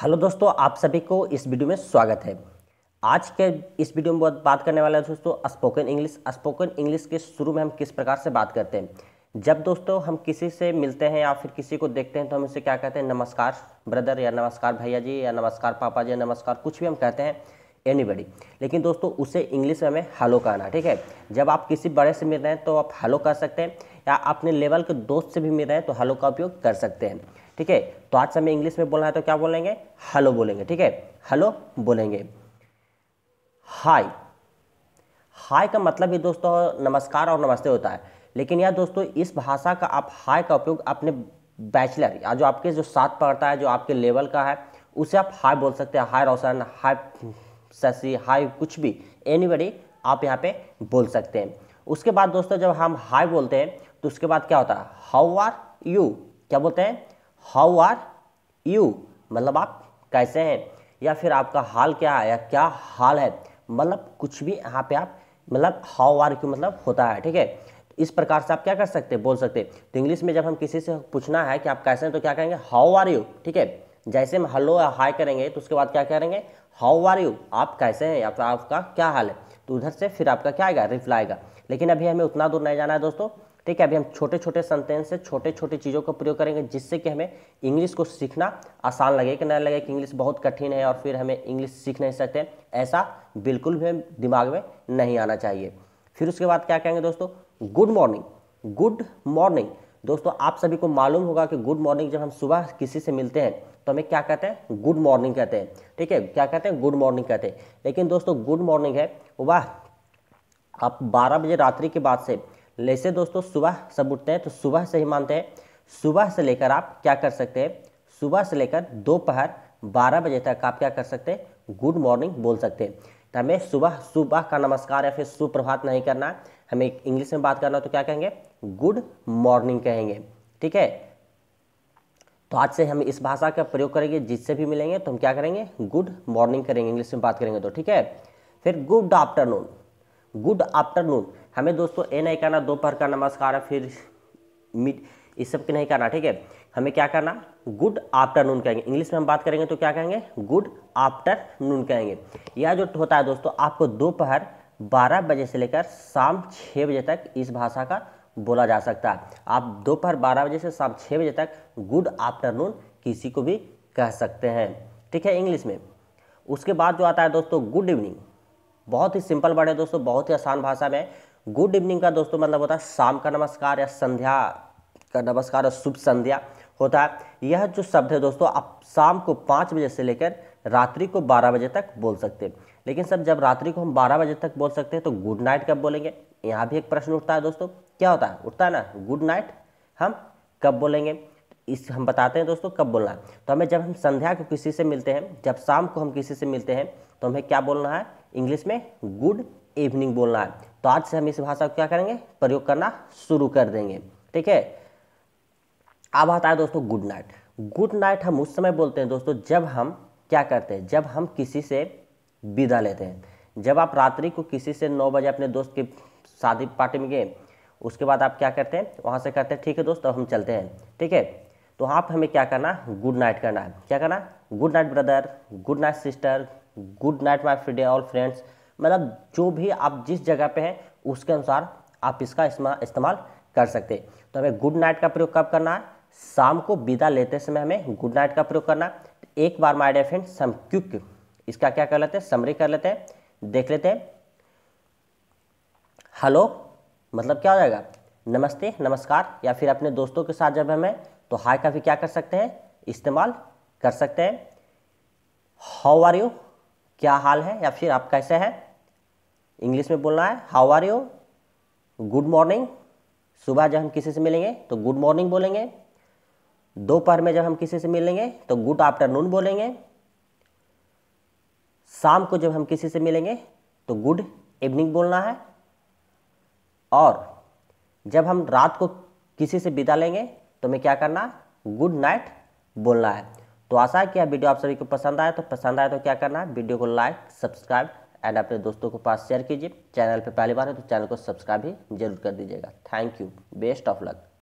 hello दोस्तों आप सभी को इस वीडियो में स्वागत है आज के इस वीडियो में बहुत बात करने वाले हैं दोस्तों स्पोकन इंग्लिश स्पोकन इंग्लिश के शुरू में हम किस प्रकार से बात करते हैं जब दोस्तों हम किसी से मिलते हैं या फिर किसी को देखते हैं तो हम उसे क्या कहते हैं नमस्कार ब्रदर या नमस्कार भैया जी या नमस्कार पापा जी नमस्कार कुछ भी हम कहते हैं एनी लेकिन दोस्तों उसे इंग्लिश में हमें हेलो कहना ठीक है जब आप किसी बड़े से मिल रहे हैं तो आप हेलो कह सकते हैं या अपने लेवल के दोस्त से भी मिल रहे हैं तो हेलो का उपयोग कर सकते हैं ठीक है तो आज समय इंग्लिश में बोलना है तो क्या बोलेंगे हेलो बोलेंगे ठीक है हेलो बोलेंगे हाय हाय का मतलब भी दोस्तों नमस्कार और नमस्ते होता है लेकिन यार दोस्तों इस भाषा का आप हाय का उपयोग अपने बैचलर या जो आपके जो साथ पढ़ता है जो आपके लेवल का है उसे आप हाय बोल सकते हैं हाय रोशन हाय शशि हाय कुछ भी एनीबडी आप यहाँ पे बोल सकते हैं उसके बाद दोस्तों जब हम हाय बोलते हैं तो उसके बाद क्या होता है हाउ आर यू क्या बोलते हैं हाउ आर यू मतलब आप कैसे हैं या फिर आपका हाल क्या है या क्या हाल है मतलब कुछ भी यहाँ पे आप मतलब हाउ आर क्यू मतलब होता है ठीक है इस प्रकार से आप क्या कर सकते हैं बोल सकते हैं तो इंग्लिश में जब हम किसी से पूछना है कि आप कैसे हैं तो क्या कहेंगे हाउ आर यू ठीक है जैसे हम हेलो या हाई करेंगे तो उसके बाद क्या करेंगे हाउ आर यू आप कैसे हैं या फिर आपका क्या हाल है तो उधर से फिर आपका क्या आएगा रिप्लाई आएगा लेकिन अभी हमें उतना दूर नहीं जाना है दोस्तों ठीक है अभी हम छोटे छोटे सेंटेंस से छोटे छोटे चीज़ों का प्रयोग करेंगे जिससे कि हमें इंग्लिश को सीखना आसान लगे कि ना लगे कि इंग्लिश बहुत कठिन है और फिर हमें इंग्लिश सीख नहीं सकते ऐसा बिल्कुल भी दिमाग में नहीं आना चाहिए फिर उसके बाद क्या कहेंगे दोस्तों गुड मॉर्निंग गुड मॉर्निंग दोस्तों आप सभी को मालूम होगा कि गुड मॉर्निंग जब हम सुबह किसी से मिलते हैं तो हमें क्या कहते हैं गुड मॉर्निंग कहते हैं ठीक है क्या कहते हैं गुड मॉर्निंग कहते हैं लेकिन दोस्तों गुड मॉर्निंग है वह आप 12 बजे रात्रि के बाद से जैसे दोस्तों सुबह सब उठते हैं तो सुबह से ही मानते हैं सुबह से लेकर आप क्या कर सकते हैं सुबह से लेकर दोपहर बारह बजे तक आप क्या कर सकते हैं गुड मॉर्निंग बोल सकते हैं तो हमें सुबह सुबह का नमस्कार या फिर सुप्रभात नहीं करना हमें इंग्लिश में बात करना तो क्या कहेंगे गुड मॉर्निंग कहेंगे ठीक है तो आज से हम इस भाषा का प्रयोग करेंगे जिससे भी मिलेंगे तो हम क्या करेंगे गुड मॉर्निंग करेंगे इंग्लिश में बात करेंगे तो ठीक है फिर गुड आफ्टरनून गुड आफ्टरनून हमें दोस्तों ए नहीं करना दोपहर का नमस्कार फिर मिड इस सब के नहीं करना ठीक है हमें क्या करना गुड आफ्टरनून कहेंगे इंग्लिश में हम बात करेंगे तो क्या कहेंगे गुड आफ्टरनून कहेंगे यह जो होता है दोस्तों आपको दोपहर बारह बजे से लेकर शाम छः बजे तक इस भाषा का बोला जा सकता है आप दोपहर बारह बजे से शाम छः बजे तक गुड आफ्टरनून किसी को भी कह सकते हैं ठीक है इंग्लिश में उसके बाद जो आता है दोस्तों गुड इवनिंग बहुत ही सिंपल वर्ड है दोस्तों बहुत ही आसान भाषा में गुड इवनिंग का दोस्तों मतलब होता है शाम का नमस्कार या संध्या का नमस्कार और शुभ संध्या होता है यह जो शब्द है दोस्तों आप शाम को पाँच बजे से लेकर रात्रि को बारह बजे तक बोल सकते हैं लेकिन सर जब रात्रि को हम बारह बजे तक बोल सकते हैं तो गुड नाइट कब बोलेंगे यहाँ भी एक प्रश्न उठता है दोस्तों क्या होता है उठता है ना गुड नाइट हम कब बोलेंगे इस हम बताते हैं दोस्तों कब बोलना है तो हमें जब हम संध्या को किसी से मिलते हैं जब शाम को हम किसी से मिलते हैं तो हमें क्या बोलना है इंग्लिश में गुड इवनिंग बोलना है तो आज से हम इस भाषा को क्या करेंगे प्रयोग करना शुरू कर देंगे ठीक है अब आता है दोस्तों गुड नाइट गुड नाइट हम उस समय बोलते हैं दोस्तों जब हम क्या करते हैं जब हम किसी से विदा लेते हैं जब आप रात्रि को किसी से नौ बजे अपने दोस्त के शादी पार्टी में गए उसके बाद आप क्या करते हैं वहाँ से करते हैं ठीक है दोस्त अब हम चलते हैं ठीक है तो आप हमें क्या करना गुड नाइट करना है क्या करना good night brother good night sister good night my Friday all friends मतलब जो भी आप जिस जगह पे हैं उसके अनुसार आप इसका इस्तेमाल कर सकते हैं तो हमें गुड नाइट का प्रयोग कब करना है शाम को विदा लेते समय हमें गुड नाइट का प्रयोग करना एक बार माई डियर फ्रेंड्स हम इसका क्या कर लेते हैं समरी कर लेते हैं देख लेते हैं हेलो मतलब क्या हो जाएगा नमस्ते नमस्कार या फिर अपने दोस्तों के साथ जब हमें तो हाय का भी क्या कर सकते हैं इस्तेमाल कर सकते हैं हाउ आर यू क्या हाल है या फिर आप कैसे हैं इंग्लिश में बोलना है how are you good morning सुबह जब हम किसी से मिलेंगे तो गुड मॉर्निंग बोलेंगे दोपहर में जब हम किसी से मिलेंगे तो गुड आफ्टरनून बोलेंगे शाम को जब हम किसी से मिलेंगे तो गुड इवनिंग बोलना है और जब हम रात को किसी से बिता लेंगे तो हमें क्या करना गुड नाइट बोलना है तो आशा है कि यह वीडियो आप सभी को पसंद आए तो पसंद आए तो क्या करना है वीडियो को लाइक सब्सक्राइब एंड अपने दोस्तों के पास शेयर कीजिए चैनल पर पहली बार है तो चैनल को सब्सक्राइब भी जरूर कर दीजिएगा thank you best of luck